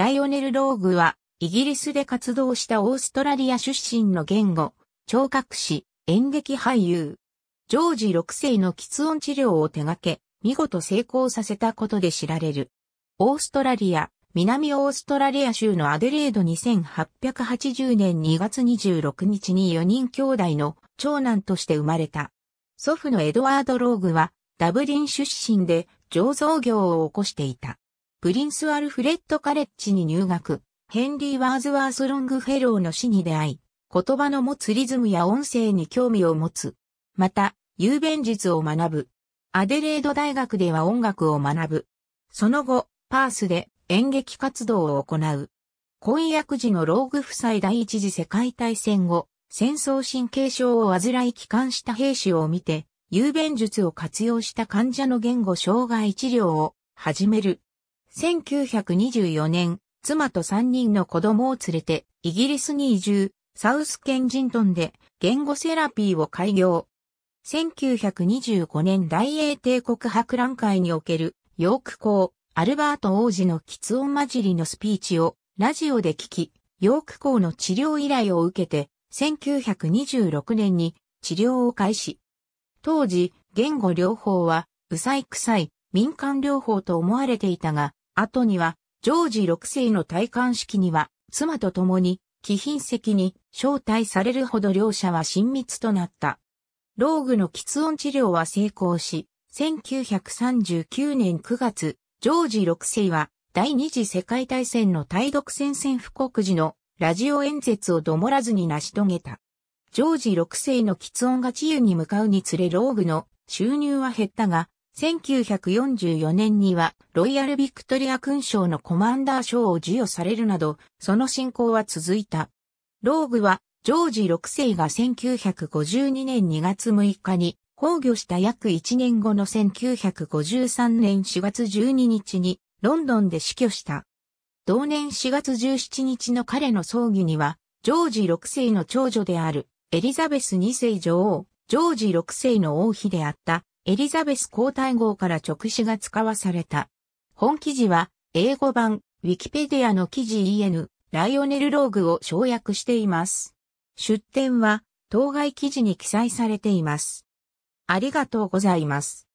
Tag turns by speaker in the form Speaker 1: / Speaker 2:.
Speaker 1: ライオネル・ローグは、イギリスで活動したオーストラリア出身の言語、聴覚士、演劇俳優。ジョージ6世の喫音治療を手掛け、見事成功させたことで知られる。オーストラリア、南オーストラリア州のアデレード2880年2月26日に4人兄弟の長男として生まれた。祖父のエドワード・ローグは、ダブリン出身で醸造業を起こしていた。プリンス・アルフレッド・カレッジに入学、ヘンリー・ワーズワース・ロングフェローの死に出会い、言葉の持つリズムや音声に興味を持つ。また、雄弁術を学ぶ。アデレード大学では音楽を学ぶ。その後、パースで演劇活動を行う。婚約時のローグ夫妻第一次世界大戦後、戦争神経症を患い帰還した兵士を見て、雄弁術を活用した患者の言語障害治療を始める。1924年、妻と3人の子供を連れて、イギリスに移住、サウスケンジントンで言語セラピーを開業。1925年大英帝国博覧会における、ヨーク校、アルバート王子の喫音混じりのスピーチをラジオで聞き、ヨーク校の治療依頼を受けて、1926年に治療を開始。当時、言語療法は、うさいくさい、民間療法と思われていたが、後には、ジョージ6世の戴冠式には、妻と共に、貴賓席に招待されるほど両者は親密となった。ローグの喫音治療は成功し、1939年9月、ジョージ6世は第二次世界大戦の対独戦線布告時のラジオ演説をどもらずに成し遂げた。ジョージ6世の喫音が治癒に向かうにつれローグの収入は減ったが、1944年にはロイヤル・ビクトリア勲章のコマンダー賞を授与されるなど、その進行は続いた。ローグは、ジョージ6世が1952年2月6日に崩御した約1年後の1953年4月12日にロンドンで死去した。同年4月17日の彼の葬儀には、ジョージ6世の長女であるエリザベス2世女王、ジョージ6世の王妃であったエリザベス皇太后から直視が使わされた。本記事は、英語版、ウィキペディアの記事 EN、ライオネルローグを省略しています。出典は、当該記事に記載されています。ありがとうございます。